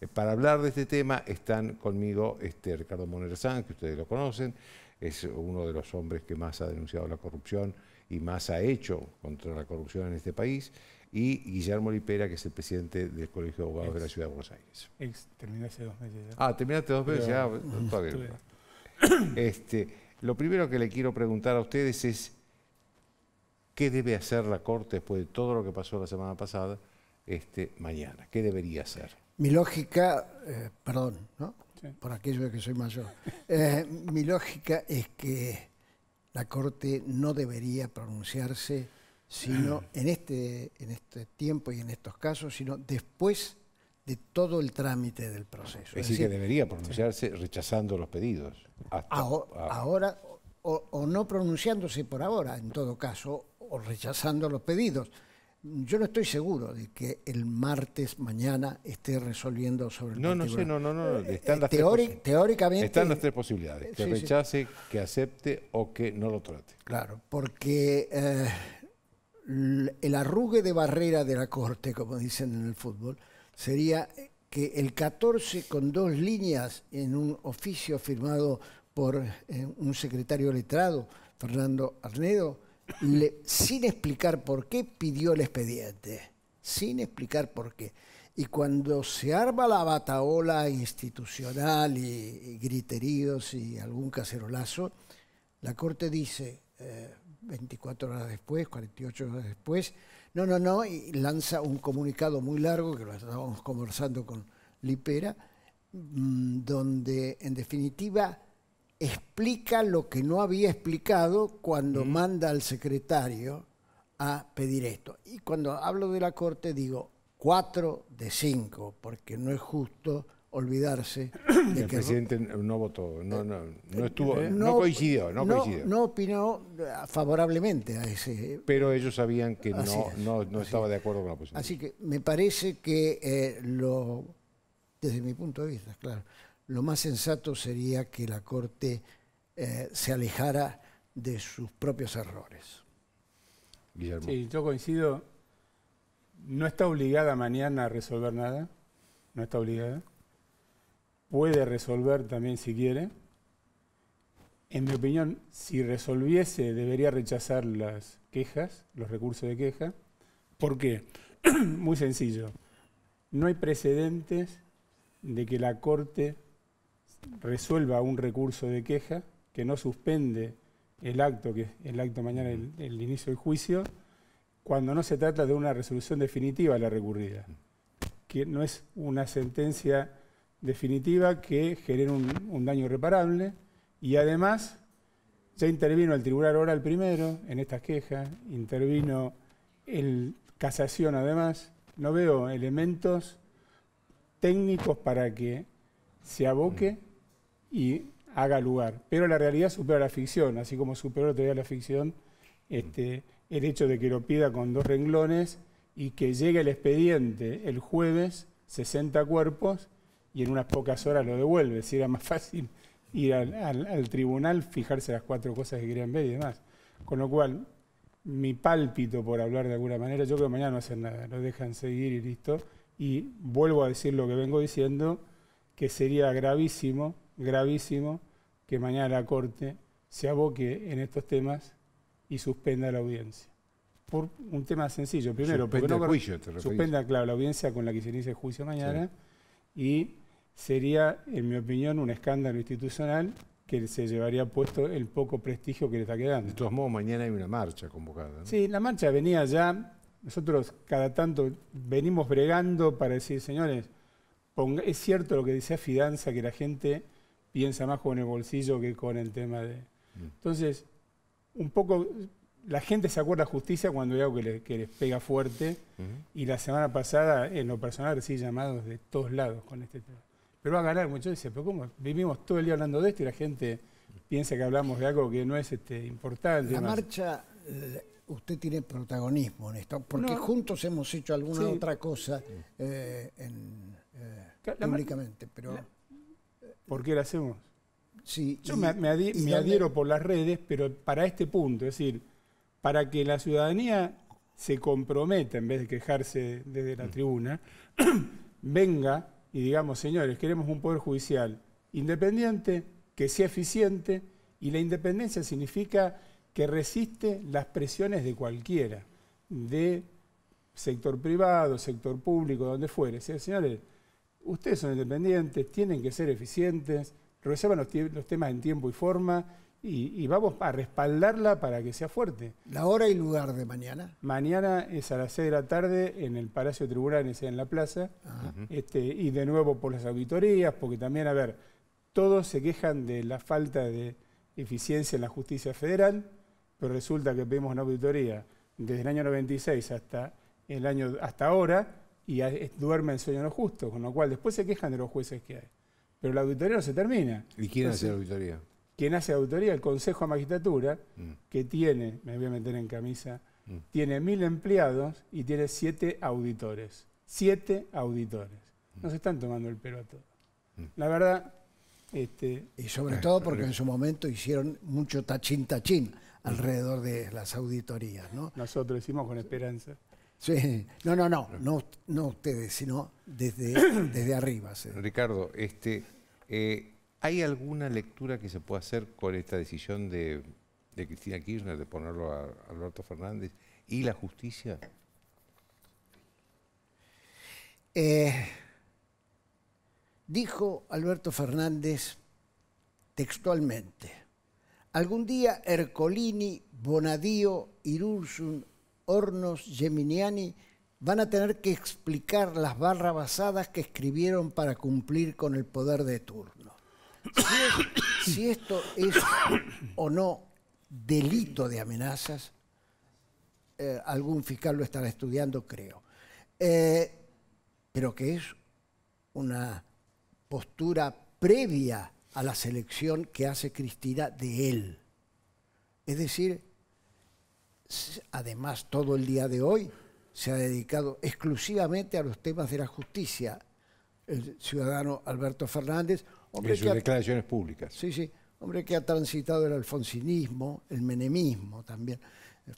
Eh, para hablar de este tema están conmigo este Ricardo Monerzán, que ustedes lo conocen, es uno de los hombres que más ha denunciado la corrupción y más ha hecho contra la corrupción en este país, y Guillermo Lipera, que es el presidente del Colegio de Abogados de la Ciudad de Buenos Aires. Ex, dos meses ya. Ah, terminaste dos meses ya, todavía. Este, lo primero que le quiero preguntar a ustedes es, ¿qué debe hacer la Corte después de todo lo que pasó la semana pasada este, mañana? ¿Qué debería hacer? Mi lógica, eh, perdón, ¿no? por aquello de que soy mayor, eh, mi lógica es que la Corte no debería pronunciarse sino en este, en este tiempo y en estos casos, sino después de todo el trámite del proceso. Es, decir, que debería pronunciarse rechazando los pedidos. ahora, o, no pronunciándose por ahora, en todo caso, o rechazando los pedidos. Yo no estoy seguro de que el martes mañana esté resolviendo sobre el No, no sé, no, no, no. Eh, están eh, las tres teóricamente. Están las tres posibilidades: que rechace, que acepte o que no lo trate. Claro, porque eh, el arrugue de barrera de la corte, como dicen en el fútbol, sería que el 14 con dos líneas en un oficio firmado por eh, un secretario letrado, Fernando Arnedo, sin explicar por qué pidió el expediente, sin explicar por qué. Y cuando se arma la bataola institucional y, y griteríos y algún cacerolazo, la Corte dice, 24 eh, horas después, 48 horas después, no, no, no, y lanza un comunicado muy largo, que lo estábamos conversando con Lipera, mm, donde en definitiva explica lo que no había explicado cuando manda al secretario a pedir esto. Y cuando hablo de la Corte digo cuatro de cinco, porque no es justo olvidarse el presidente no votó, no, no, no estuvo, eh, no, coincidió, no, coincidió, no, opinó eh, favorablemente a ese. Eh. Pero ellos sabían que no, no, estaba de acuerdo con la posición. Así que me parece que lo, desde mi punto de vista, claro, lo más sensato sería que la Corte se alejara de sus propios errores. Guillermo. Sí, yo coincido. No está obligada mañana a resolver nada. No está obligada puede resolver también si quiere. En mi opinión, si resolviese, debería rechazar las quejas, los recursos de queja. ¿Por qué? [CLEARS THROAT] Muy sencillo. No hay precedentes de que la Corte resuelva un recurso de queja, que no suspende el acto, que es el acto mañana, el, inicio del juicio, cuando no se trata de una resolución definitiva la recurrida, que no es una sentencia definitiva que genera un, daño irreparable y además ya intervino el Tribunal Oral primero en estas quejas, intervino el Casación además. No veo elementos técnicos para que se aboque y haga lugar. Pero la realidad supera la ficción, así como superó todavía la ficción este, el hecho de que lo pida con dos renglones y que llegue el expediente el jueves, 60 cuerpos, y en unas pocas horas lo devuelve. Si era más fácil ir al, tribunal, fijarse las cuatro cosas que querían ver y demás. Con lo cual, mi pálpito, por hablar de alguna manera, yo creo que mañana no hacen nada, lo dejan seguir y listo. Y vuelvo a decir lo que vengo diciendo, que sería gravísimo, gravísimo, que mañana la Corte se aboque en estos temas y suspenda la audiencia. Por un tema sencillo. Primero, suspenda Suspenda, la audiencia con la que se inicia el juicio mañana y sería, en mi opinión, un escándalo institucional que se llevaría puesto el poco prestigio que le está quedando. De todos modos, mañana hay una marcha convocada. ¿no? Sí, la marcha venía ya. Nosotros cada tanto venimos bregando para decir, señores, es cierto lo que decía Fidanza, que la gente piensa más con el bolsillo que con el tema de... Mm. Entonces, un poco, la gente se acuerda justicia cuando hay algo que, les pega fuerte. Y la semana pasada, en lo personal, recibí llamados de todos lados con este tema pero va a ganar mucho. Dice, pero ¿cómo? Vivimos todo el día hablando de esto y la gente piensa que hablamos de algo que no es este, importante. La marcha, eh, usted tiene protagonismo en esto, porque juntos hemos hecho alguna otra cosa eh, eh, públicamente, pero... ¿Por qué la hacemos? Sí, Yo me adhiero por las redes, pero para este punto, es decir, para que la ciudadanía se comprometa, en vez de quejarse desde la mm. tribuna, [CLEARS THROAT] venga y digamos, señores, queremos un poder judicial independiente, que sea eficiente, y la independencia significa que resiste las presiones de cualquiera, de sector privado, sector público, donde fuere. Señores, ustedes son independientes, tienen que ser eficientes, reservan los temas en tiempo y forma, y, vamos a respaldarla para que sea fuerte. ¿La hora y lugar de mañana? Mañana es a las 6 de la tarde en el Palacio Tribunales, en la plaza, este, y de nuevo por las auditorías, porque también, a ver, todos se quejan de la falta de eficiencia en la justicia federal, pero resulta que pedimos una auditoría desde el año 96 hasta, el año, hasta ahora y duerme en duermen sueño no justo, con lo cual después se quejan de los jueces que hay. Pero la auditoría no se termina. ¿Y quién hace la auditoría? quien hace auditoría, el Consejo de Magistratura, mm. que tiene, me voy a meter en camisa, mm. tiene mil empleados y tiene siete auditores. Siete auditores. No mm. Nos están tomando el pelo a todos. La verdad... Este, y sobre todo porque en su momento hicieron mucho tachín tachín alrededor de las auditorías, ¿no? Nosotros hicimos con esperanza. Sí, no, no, no, no, no ustedes, sino desde, [COUGHS] desde arriba. Ricardo, este, eh, ¿Hay alguna lectura que se pueda hacer con esta decisión de, Cristina Kirchner de ponerlo a, Alberto Fernández y la justicia? Eh, dijo Alberto Fernández textualmente, algún día Ercolini, Bonadío, Irursun, Hornos, Geminiani van a tener que explicar las basadas que escribieron para cumplir con el poder de turno si, esto es o no delito de amenazas, eh, algún fiscal lo estará estudiando, creo. Eh, pero que es una postura previa a la selección que hace Cristina de él. Es decir, además todo el día de hoy se ha dedicado exclusivamente a los temas de la justicia. El ciudadano Alberto Fernández, Hombre sus declaraciones públicas. Sí, sí. Hombre que ha transitado el alfonsinismo, el menemismo también.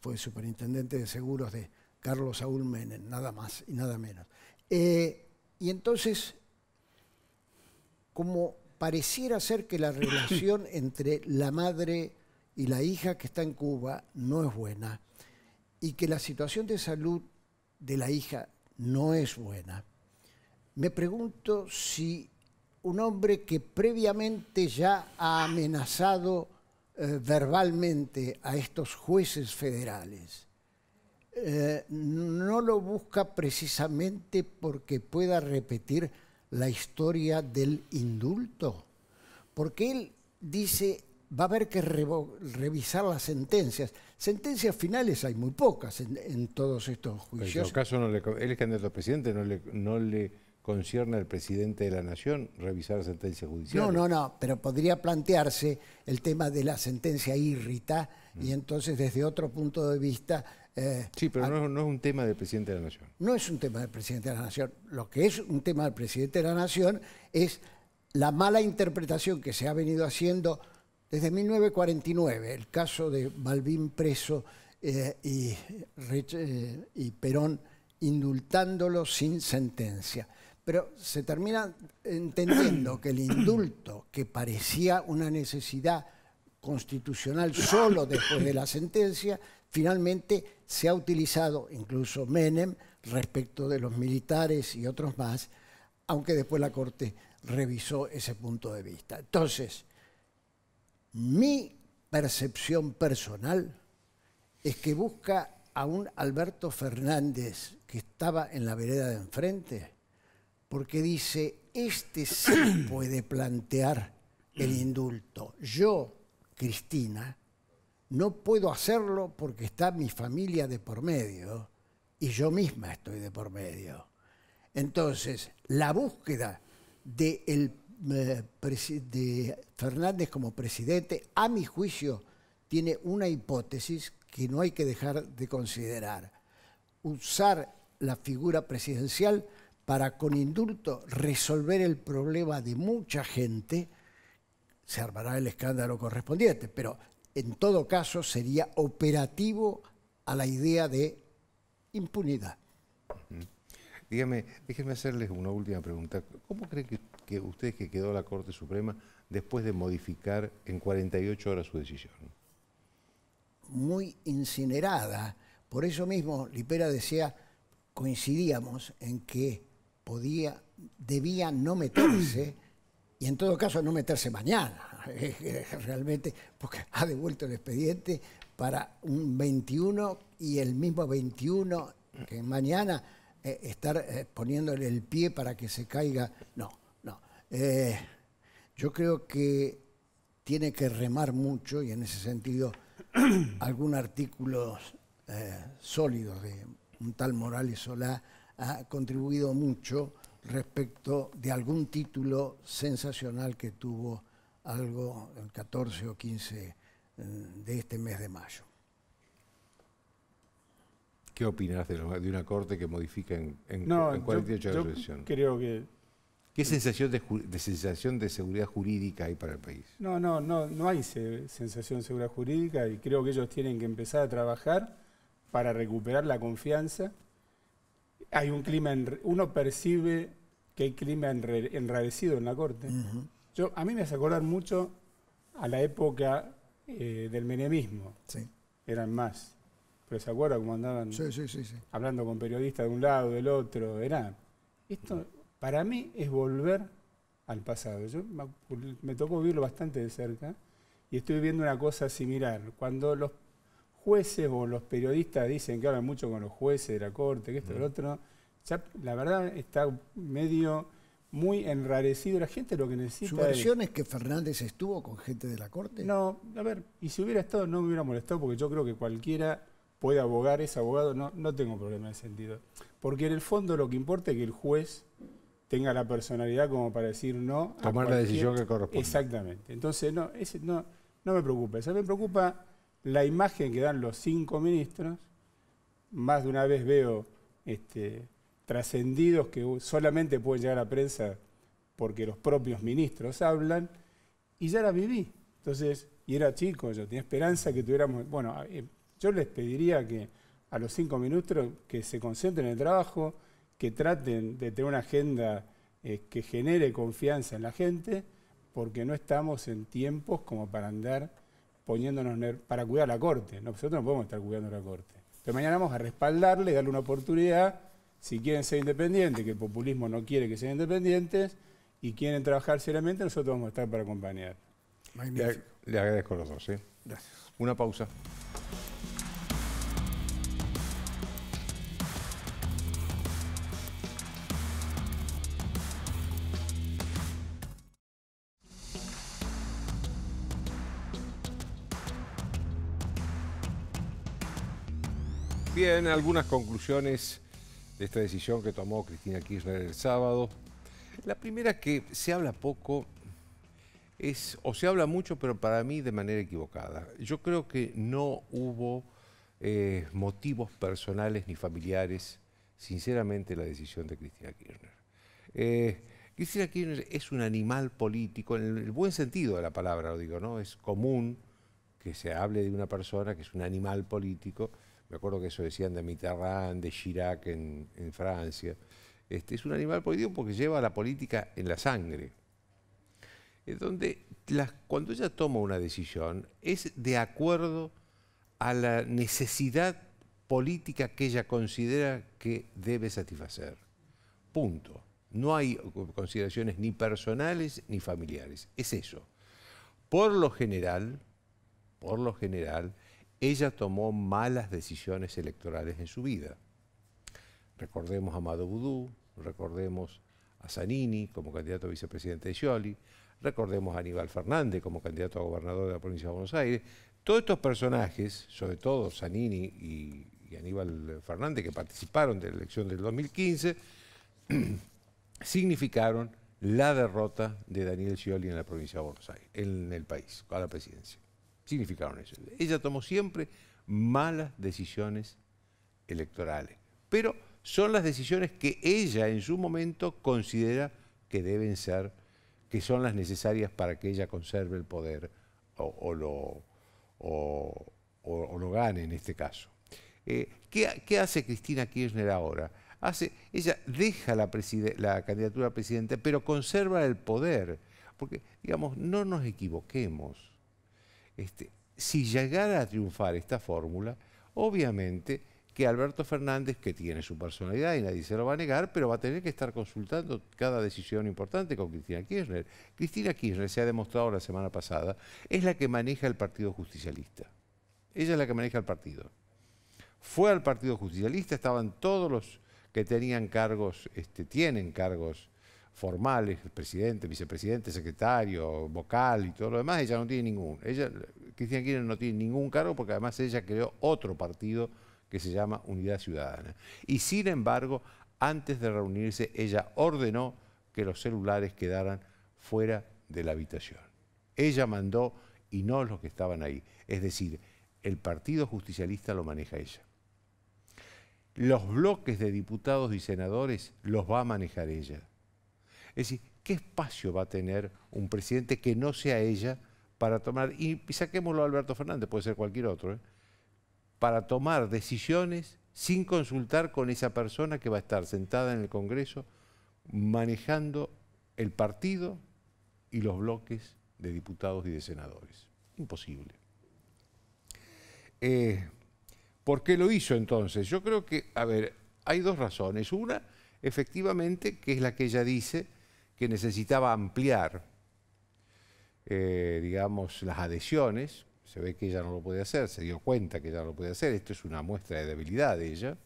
Fue superintendente de seguros de Carlos Saúl Menem, nada más y nada menos. Eh, y entonces, como pareciera ser que la relación [COUGHS] entre la madre y la hija que está en Cuba no es buena y que la situación de salud de la hija no es buena, me pregunto si un hombre que previamente ya ha amenazado eh, verbalmente a estos jueces federales. Eh, no lo busca precisamente porque pueda repetir la historia del indulto, porque él dice, va a haber que revisar las sentencias. Sentencias finales hay muy pocas en, todos estos juicios. En caso, no le, él es candidato a presidente, no no le concierne al presidente de la Nación revisar sentencia judicial No, no, no, pero podría plantearse el tema de la sentencia irrita y mm. entonces desde otro punto de vista... Eh, sí, pero no, es un tema del presidente de la Nación. No es un tema del presidente de la Nación. Lo que es un tema del presidente de la Nación es la mala interpretación que se ha venido haciendo desde 1949, el caso de Malvin preso eh, eh, y Perón indultándolo sin sentencia. Pero se termina entendiendo que el indulto, que parecía una necesidad constitucional solo después de la sentencia, finalmente se ha utilizado, incluso Menem, respecto de los militares y otros más, aunque después la Corte revisó ese punto de vista. Entonces, mi percepción personal es que busca a un Alberto Fernández que estaba en la vereda de enfrente porque dice, este sí [CLEARS THROAT] puede plantear el indulto. Yo, Cristina, no puedo hacerlo porque está mi familia de por medio y yo misma estoy de por medio. Entonces, la búsqueda de, eh, de Fernández como presidente, a mi juicio, tiene una hipótesis que no hay que dejar de considerar. Usar la figura presidencial para con indulto resolver el problema de mucha gente, se armará el escándalo correspondiente, pero en todo caso sería operativo a la idea de impunidad. Dígame, déjenme hacerles una última pregunta. ¿Cómo creen que, que ustedes que quedó la Corte Suprema después de modificar en 48 horas su decisión? Muy incinerada. Por eso mismo, Lipera decía, coincidíamos en que podía, debía no meterse, y en todo caso no meterse mañana, [LAUGHS] realmente, porque ha devuelto el expediente para un 21 y el mismo 21 que mañana eh, estar eh, poniéndole el pie para que se caiga. No, no. Eh, yo creo que tiene que remar mucho y en ese sentido [CLEARS THROAT] algún artículo sólido de un tal Morales Solá ha contribuido mucho respecto de algún título sensacional que tuvo algo el 14 o 15 mm, de este mes de mayo. ¿Qué opinas de, una corte que modifica en, en, 48 yo, Creo que. ¿Qué sensación de, sensación de seguridad jurídica hay para el país? No, no, no, no hay sensación de seguridad jurídica y creo que ellos tienen que empezar a trabajar para recuperar la confianza hay un clima, uno percibe que hay clima enradecido enrarecido en la corte. Yo, a mí me hace acordar mucho a la época eh, del menemismo. Sí. Eran más. Pero se acuerda cómo andaban hablando con periodistas de un lado, del otro. Era. Esto para mí es volver al pasado. Yo me, tocó vivirlo bastante de cerca y estoy viendo una cosa similar. Cuando los jueces o los periodistas dicen que hablan mucho con los jueces de la corte, que esto y lo mm. otro, la verdad está medio muy enrarecido. La gente lo que necesita. ¿Su versión es... que Fernández estuvo con gente de la corte? No, a ver, y si hubiera estado no me hubiera molestado porque yo creo que cualquiera puede abogar, es abogado, no, no tengo problema en ese sentido. Porque en el fondo lo que importa es que el juez tenga la personalidad como para decir no. Tomar a la decisión que corresponde. Exactamente. Entonces, no, ese, no, no me preocupa. Eso me preocupa la imagen que dan los cinco ministros, más de una vez veo este, trascendidos que solamente pueden llegar a prensa porque los propios ministros hablan, y ya la viví. Entonces, y era chico, yo tenía esperanza que tuviéramos... Bueno, eh, yo les pediría que a los cinco ministros que se concentren en el trabajo, que traten de tener una agenda eh, que genere confianza en la gente, porque no estamos en tiempos como para andar poniéndonos para cuidar la corte. Nosotros no podemos estar cuidando la corte. Pero mañana vamos a respaldarle, darle una oportunidad, si quieren ser independientes, que el populismo no quiere que sean independientes, y quieren trabajar seriamente, nosotros vamos a estar para acompañar. Le, agradezco a los dos, ¿sí? ¿eh? Gracias. Una pausa. Bien, algunas conclusiones de esta decisión que tomó Cristina Kirchner el sábado. La primera que se habla poco es, o se habla mucho, pero para mí de manera equivocada. Yo creo que no hubo eh, motivos personales ni familiares, sinceramente, la decisión de Cristina Kirchner. Eh, Cristina Kirchner es un animal político, en el buen sentido de la palabra lo digo, ¿no? Es común que se hable de una persona que es un animal político me acuerdo que eso decían de Mitterrand, de Chirac en, Francia. Este, es un animal político porque lleva la política en la sangre. Es eh, donde cuando ella toma una decisión es de acuerdo a la necesidad política que ella considera que debe satisfacer. Punto. No hay consideraciones ni personales ni familiares. Es eso. Por lo general, por lo general, ella tomó malas decisiones electorales en su vida. Recordemos a Amado Boudou, recordemos a Zanini como candidato a vicepresidente de Scioli, recordemos a Aníbal Fernández como candidato a gobernador de la provincia de Buenos Aires. Todos estos personajes, sobre todo Zanini y, y Aníbal Fernández, que participaron de la elección del 2015, [CLEARS THROAT] significaron la derrota de Daniel Scioli en la provincia de Buenos Aires, en el país, a la presidencia significaron eso. Ella tomó siempre malas decisiones electorales, pero son las decisiones que ella en su momento considera que deben ser, que son las necesarias para que ella conserve el poder o, lo, o, lo, gane en este caso. Eh, ¿qué, hace Cristina Kirchner ahora? Hace, ella deja la, la candidatura a presidente, pero conserva el poder. Porque, digamos, no nos equivoquemos este, si llegara a triunfar esta fórmula, obviamente que Alberto Fernández, que tiene su personalidad y nadie se lo va a negar, pero va a tener que estar consultando cada decisión importante con Cristina Kirchner. Cristina Kirchner, se ha demostrado la semana pasada, es la que maneja el Partido Justicialista. Ella es la que maneja el partido. Fue al Partido Justicialista, estaban todos los que tenían cargos, este, tienen cargos formales, presidente, vicepresidente, secretario, vocal y todo lo demás, ella no tiene ningún. Ella, Cristina Kirchner no tiene ningún cargo porque además ella creó otro partido que se llama Unidad Ciudadana. Y sin embargo, antes de reunirse, ella ordenó que los celulares quedaran fuera de la habitación. Ella mandó y no los que estaban ahí. Es decir, el Partido Justicialista lo maneja ella. Los bloques de diputados y senadores los va a manejar ella es decir, ¿qué espacio va a tener un presidente que no sea ella para tomar, y, saquémoslo a Alberto Fernández, puede ser cualquier otro, ¿eh? para tomar decisiones sin consultar con esa persona que va a estar sentada en el Congreso manejando el partido y los bloques de diputados y de senadores. Imposible. Eh, ¿Por qué lo hizo entonces? Yo creo que, a ver, hay dos razones. Una, efectivamente, que es la que ella dice, que necesitaba ampliar, eh, digamos, las adhesiones. Se ve que ella no lo podía hacer, se dio cuenta que ella no lo podía hacer. Esto es una muestra de debilidad de ella.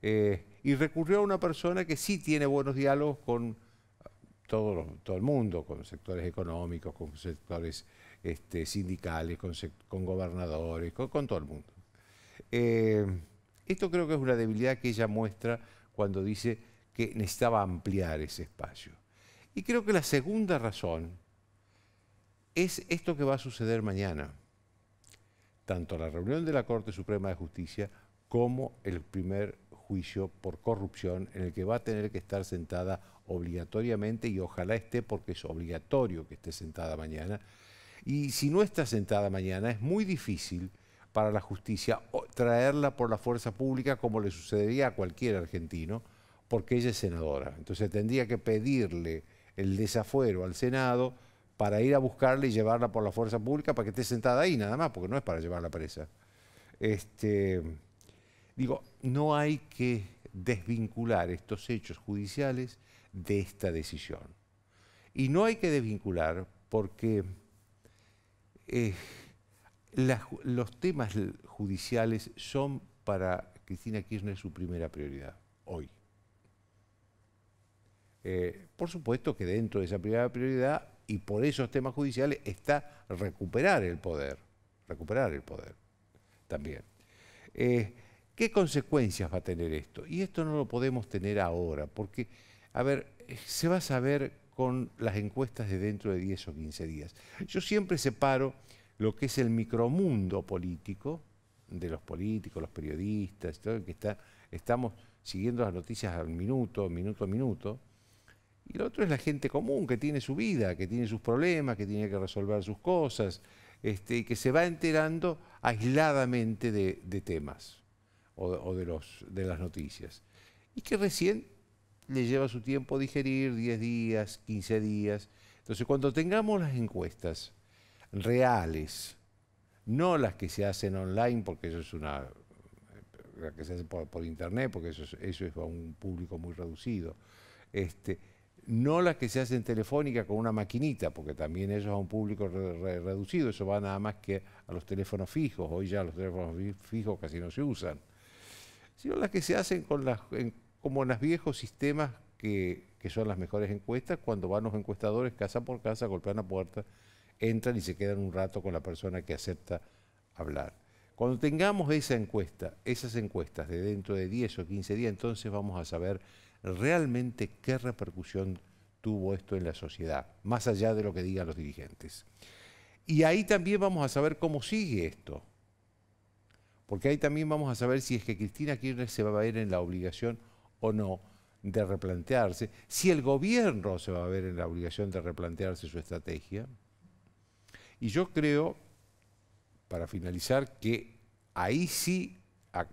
Eh, y recurrió a una persona que sí tiene buenos diálogos con eh, todo, el mundo, con sectores económicos, con sectores este, sindicales, con, gobernadores, con, todo el mundo. esto creo que es una debilidad que ella muestra cuando dice que necesitaba ampliar ese espacio. Y creo que la segunda razón es esto que va a suceder mañana, tanto la reunión de la Corte Suprema de Justicia como el primer juicio por corrupción en el que va a tener que estar sentada obligatoriamente y ojalá esté porque es obligatorio que esté sentada mañana. Y si no está sentada mañana es muy difícil para la justicia traerla por la fuerza pública como le sucedería a cualquier argentino porque ella es senadora. Entonces tendría que pedirle el desafuero al Senado para ir a buscarla y llevarla por la fuerza pública para que esté sentada ahí nada más, porque no es para llevarla presa. Este, digo, no hay que desvincular estos hechos judiciales de esta decisión. Y no hay que desvincular porque eh, los temas judiciales son para Cristina Kirchner su primera prioridad hoy. Eh, por supuesto que dentro de esa primera prioridad y por esos temas judiciales está recuperar el poder, recuperar el poder también. Eh, ¿Qué consecuencias va a tener esto? Y esto no lo podemos tener ahora, porque, a ver, eh, se va a saber con las encuestas de dentro de 10 o 15 días. Yo siempre separo lo que es el micromundo político, de los políticos, los periodistas, que estamos siguiendo las noticias al minuto, minuto a minuto, y lo otro es la gente común que tiene su vida, que tiene sus problemas, que tiene que resolver sus cosas, este, y que se va enterando aisladamente de, temas o, de, los, de las noticias. Y que recién le lleva su tiempo digerir 10 días, 15 días. Entonces, cuando tengamos las encuestas reales, no las que se hacen online, porque eso es una. las que se hacen por, internet, porque eso es, eso es un público muy reducido. Este, no las que se hacen telefónica con una maquinita, porque también ellos a un público reducido, eso va nada más que a los teléfonos fijos, hoy ya los teléfonos fijos casi no se usan, sino las que se hacen con las, como en los viejos sistemas que, son las mejores encuestas, cuando van los encuestadores casa por casa, golpean la puerta, entran y se quedan un rato con la persona que acepta hablar. Cuando tengamos esa encuesta, esas encuestas de dentro de 10 o 15 días, entonces vamos a saber realmente qué repercusión tuvo esto en la sociedad, más allá de lo que digan los dirigentes. Y ahí también vamos a saber cómo sigue esto, porque ahí también vamos a saber si es que Cristina Kirchner se va a ver en la obligación o no de replantearse, si el gobierno se va a ver en la obligación de replantearse su estrategia. Y yo creo, para finalizar, que ahí sí,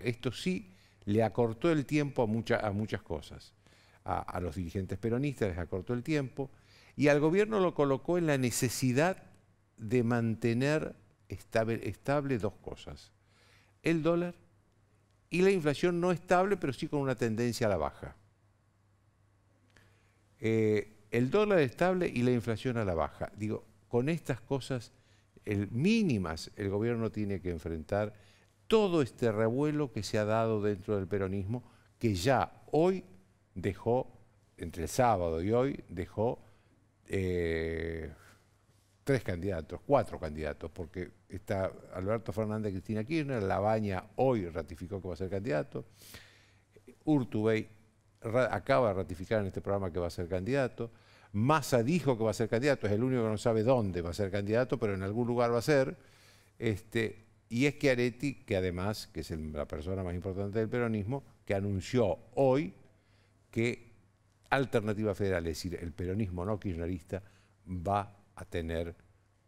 esto sí le acortó el tiempo a, a muchas cosas a, los dirigentes peronistas, les acortó el tiempo, y al gobierno lo colocó en la necesidad de mantener estable, dos cosas, el dólar y la inflación no estable, pero sí con una tendencia a la baja. Eh, el dólar estable y la inflación a la baja. Digo, con estas cosas mínimas el gobierno tiene que enfrentar todo este revuelo que se ha dado dentro del peronismo, que ya hoy dejó, entre el sábado y hoy, dejó eh, tres candidatos, cuatro candidatos, porque está Alberto Fernández Cristina Kirchner, Labaña hoy ratificó que va a ser candidato, Urtubey acaba de ratificar en este programa que va a ser candidato, Massa dijo que va a ser candidato, es el único que no sabe dónde va a ser candidato, pero en algún lugar va a ser. Este, y es que Areti, que además, que es la persona más importante del peronismo, que anunció hoy que Alternativa Federal, es decir, el peronismo no kirchnerista, va a tener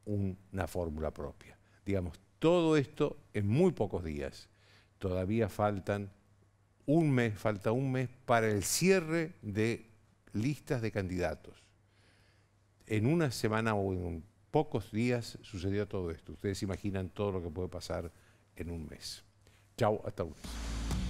una fórmula propia. Digamos, todo esto en muy pocos días. Todavía faltan un mes, falta un mes para el cierre de listas de candidatos. En una semana o en pocos días sucedió todo esto. Ustedes imaginan todo lo que puede pasar en un mes. Chau, hasta luego.